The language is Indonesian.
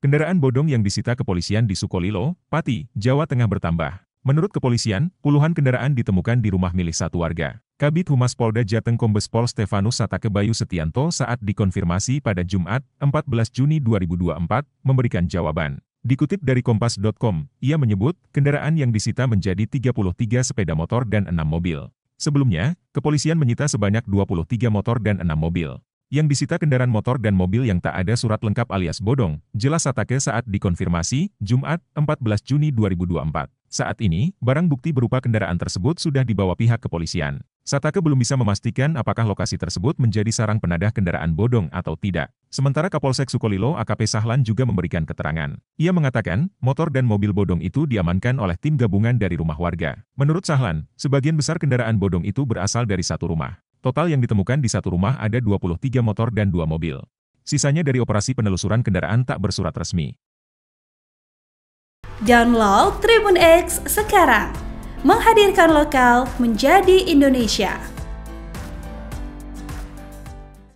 Kendaraan bodong yang disita kepolisian di Sukolilo, Pati, Jawa Tengah bertambah. Menurut kepolisian, puluhan kendaraan ditemukan di rumah milik satu warga. Kabit Humas Polda Jateng Kombes Pol Stefanus Satake Bayu Setianto saat dikonfirmasi pada Jumat, 14 Juni 2024, memberikan jawaban. Dikutip dari Kompas.com, ia menyebut kendaraan yang disita menjadi 33 sepeda motor dan 6 mobil. Sebelumnya, kepolisian menyita sebanyak 23 motor dan 6 mobil yang disita kendaraan motor dan mobil yang tak ada surat lengkap alias bodong, jelas Satake saat dikonfirmasi, Jumat, 14 Juni 2024. Saat ini, barang bukti berupa kendaraan tersebut sudah dibawa pihak kepolisian. Satake belum bisa memastikan apakah lokasi tersebut menjadi sarang penadah kendaraan bodong atau tidak. Sementara Kapolsek Sukolilo AKP Sahlan juga memberikan keterangan. Ia mengatakan, motor dan mobil bodong itu diamankan oleh tim gabungan dari rumah warga. Menurut Sahlan, sebagian besar kendaraan bodong itu berasal dari satu rumah. Total yang ditemukan di satu rumah ada 23 motor dan dua mobil. Sisanya dari operasi penelusuran kendaraan tak bersurat resmi. Download Tribun X sekarang. Menghadirkan lokal menjadi Indonesia.